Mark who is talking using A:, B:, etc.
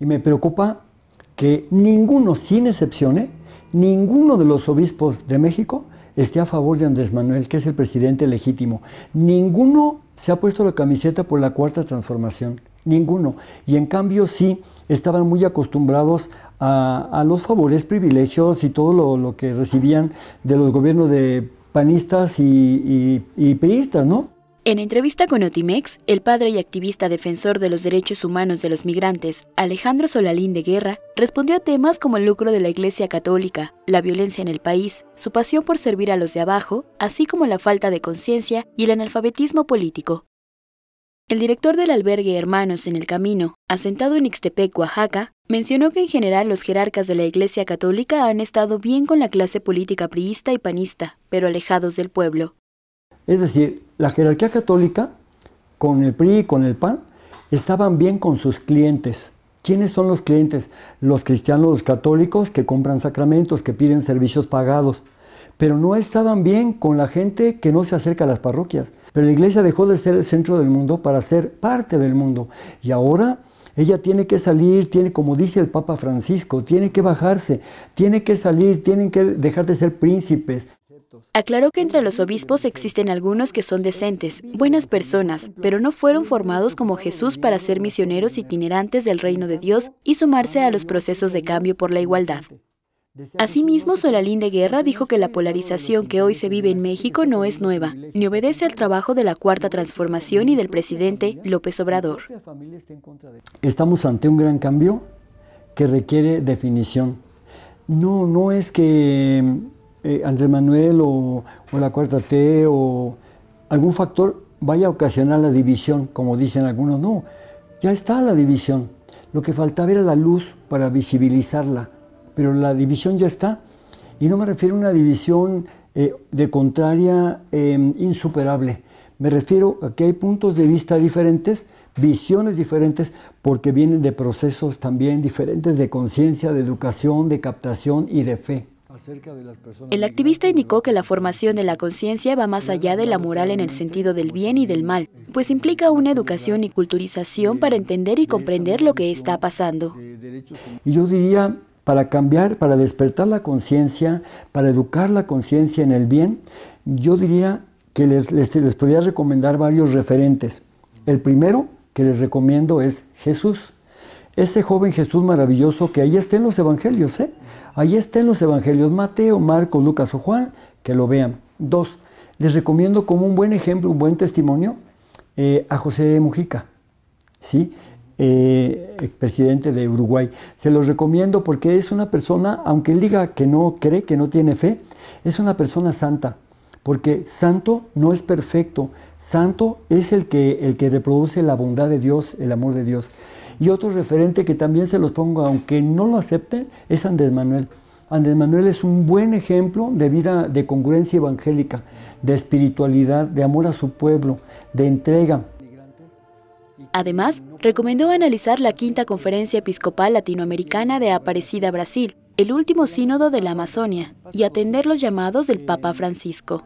A: Y me preocupa que ninguno, sin excepciones, ninguno de los obispos de México esté a favor de Andrés Manuel, que es el presidente legítimo. Ninguno se ha puesto la camiseta por la cuarta transformación, ninguno. Y en cambio sí estaban muy acostumbrados a, los favores, privilegios y todo lo, que recibían de los gobiernos de panistas y, priistas. y ¿no?
B: En entrevista con Otimex, el padre y activista defensor de los derechos humanos de los migrantes, Alejandro Solalín de Guerra, respondió a temas como el lucro de la Iglesia Católica, la violencia en el país, su pasión por servir a los de abajo, así como la falta de conciencia y el analfabetismo político. El director del albergue Hermanos en el Camino, asentado en Ixtepec, Oaxaca, mencionó que en general los jerarcas de la Iglesia Católica han estado bien con la clase política priista y panista, pero alejados del pueblo.
A: Es decir, la jerarquía católica, con el PRI y con el PAN, estaban bien con sus clientes. ¿Quiénes son los clientes? Los cristianos, los católicos que compran sacramentos, que piden servicios pagados. Pero no estaban bien con la gente que no se acerca a las parroquias. Pero la iglesia dejó de ser el centro del mundo para ser parte del mundo. Y ahora ella tiene que salir, tiene, como dice el Papa Francisco, tiene que bajarse, tiene que salir, tienen que dejar de ser príncipes.
B: Aclaró que entre los obispos existen algunos que son decentes, buenas personas, pero no fueron formados como Jesús para ser misioneros itinerantes del reino de Dios y sumarse a los procesos de cambio por la igualdad. Asimismo, Solalín de Guerra dijo que la polarización que hoy se vive en México no es nueva, ni obedece al trabajo de la Cuarta Transformación y del presidente López Obrador.
A: Estamos ante un gran cambio que requiere definición. No, no es que eh, Andrés Manuel o, la cuarta T o algún factor vaya a ocasionar la división, como dicen algunos, no, ya está la división. Lo que faltaba era la luz para visibilizarla, pero la división ya está. Y no me refiero a una división eh, de contraria em, insuperable. Me refiero a que hay puntos de vista diferentes, visiones diferentes, porque vienen de procesos también diferentes de conciencia, de educación, de captación y de fe.
B: El activista indicó que la formación de la conciencia va más allá de la moral en el sentido del bien y del mal, este, pues implica una este, educación y este, culturización para entender y comprender lo que está pasando.
A: Y yo diría, para cambiar, para despertar la conciencia, para educar la conciencia en el bien, yo diría que les, les, les podría recomendar varios referentes. El primero que les recomiendo es Jesús ese joven Jesús maravilloso que ahí está en los evangelios, ¿eh? Ahí está en los evangelios, Mateo, Marcos, Lucas o Juan, que lo vean. Dos, les recomiendo como un buen ejemplo, un buen testimonio, eh, a José Mujica, ¿sí? Eh, presidente de Uruguay. Se los recomiendo porque es una persona, aunque él diga que no cree, que no tiene fe, es una persona santa. Porque santo no es perfecto, santo es el que, el que reproduce la bondad de Dios, el amor de Dios. Y otro referente que también se los pongo, aunque no lo acepten, es Andrés Manuel. Andrés Manuel es un buen ejemplo de vida de congruencia evangélica, de espiritualidad, de amor a su pueblo, de entrega.
B: Además, recomendó analizar la quinta conferencia episcopal latinoamericana de Aparecida Brasil, el último sínodo de la Amazonia, y atender los llamados del Papa Francisco.